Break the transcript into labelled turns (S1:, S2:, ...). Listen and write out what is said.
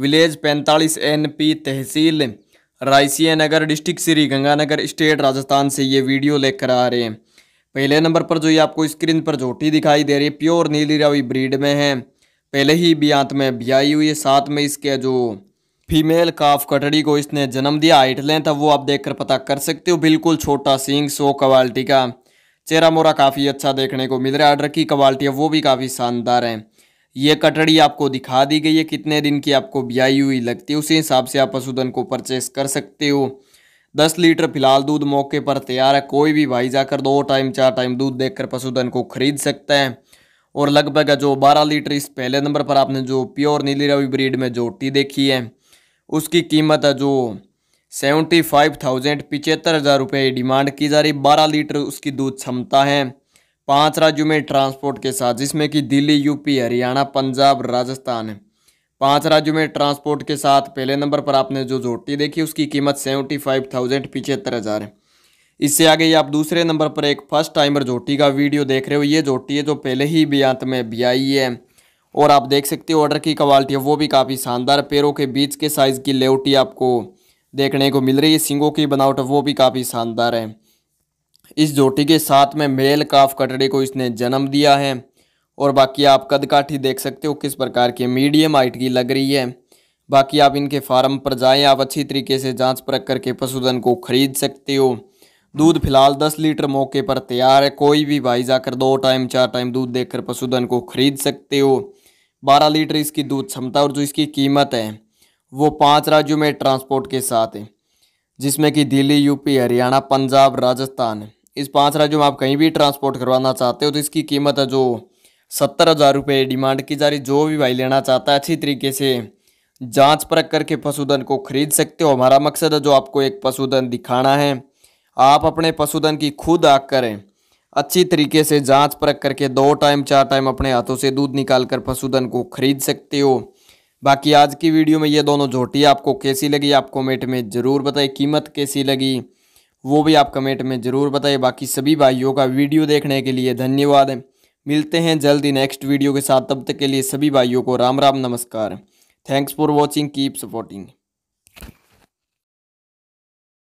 S1: village पैंतालीस N P tehsil Raisiya Nagar district Shri Ganganagar state Rajasthan से ये वीडियो लेकर आ रहे हैं पहले नंबर पर जो ये आपको स्क्रीन पर झोटी दिखाई दे रही है प्योर नीली रावी ब्रीड में है पहले ही ब्यांत में ब्याई हुई है साथ में इसके जो फीमेल काफ कटड़ी को इसने जन्म दिया हाइट लेंथ वो आप देख पता कर सकते हो बिल्कुल छोटा सींग सो क्वालिटी का चेहरा मोरा काफ़ी अच्छा देखने को मिल रहा है आर्डर की क्वालिटी है वो भी काफ़ी शानदार है ये कटड़ी आपको दिखा दी गई है कितने दिन की आपको ब्याई हुई लगती है उसी हिसाब से आप पशुधन को परचेस कर सकते हो दस लीटर फिलहाल दूध मौके पर तैयार है कोई भी भाई जाकर दो टाइम चार टाइम दूध देखकर पशुधन को खरीद सकता है और लगभग जो बारह लीटर इस पहले नंबर पर आपने जो प्योर नीली रवि ब्रीड में जो टी देखी है उसकी कीमत है जो सेवेंटी फाइव थाउजेंड पिचहत्तर हज़ार रुपये डिमांड की जा रही बारह लीटर उसकी दूध क्षमता है पांच राज्यों में ट्रांसपोर्ट के साथ जिसमें कि दिल्ली यूपी हरियाणा पंजाब राजस्थान है पांच राज्यों में ट्रांसपोर्ट के साथ पहले नंबर पर आपने जो झोटी देखी उसकी कीमत सेवेंटी फाइव थाउजेंड पिचहत्तर हज़ार है इससे आगे आप दूसरे नंबर पर एक फर्स्ट टाइमर झोटी का वीडियो देख रहे हो ये झोटी है जो पहले ही बियांत में भी आई है और आप देख सकते हो ऑर्डर की क्वालिटी है वो भी काफ़ी शानदार पैरों के बीच के साइज़ की लेवटी आपको देखने को मिल रही है सिंगों की बनावट वो भी काफ़ी शानदार है इस जोटी के साथ में मेल काफ कटड़े को इसने जन्म दिया है और बाकी आप कद काठी देख सकते हो किस प्रकार के मीडियम हाइट की लग रही है बाकी आप इनके फार्म पर जाएं आप अच्छी तरीके से जांच परख करके पशुधन को खरीद सकते हो दूध फिलहाल दस लीटर मौके पर तैयार है कोई भी भाई जाकर दो टाइम चार टाइम दूध देख पशुधन को खरीद सकते हो बारह लीटर इसकी दूध क्षमता और जो इसकी कीमत है वो पाँच राज्यों में ट्रांसपोर्ट के साथ है जिसमें कि दिल्ली यूपी हरियाणा पंजाब राजस्थान इस पाँच राज्यों में आप कहीं भी ट्रांसपोर्ट करवाना चाहते हो तो इसकी कीमत है जो सत्तर हज़ार रुपये डिमांड की जा रही जो भी भाई लेना चाहता है अच्छी तरीके से जांच परख करके पशुधन को खरीद सकते हो हमारा मकसद है जो आपको एक पशुधन दिखाना है आप अपने पशुधन की खुद आग करें अच्छी तरीके से जांच परख करके दो टाइम चार टाइम अपने हाथों से दूध निकाल कर पशुधन को खरीद सकते हो बाकी आज की वीडियो में ये दोनों झोटी आपको कैसी लगी आप कॉमेंट में ज़रूर बताएं कीमत कैसी लगी वो भी आप कमेंट में ज़रूर बताइए बाकी सभी भाइयों का वीडियो देखने के लिए धन्यवाद है मिलते हैं जल्द ही नेक्स्ट वीडियो के साथ तब तक के लिए सभी भाइयों को राम राम नमस्कार thanks for watching keep supporting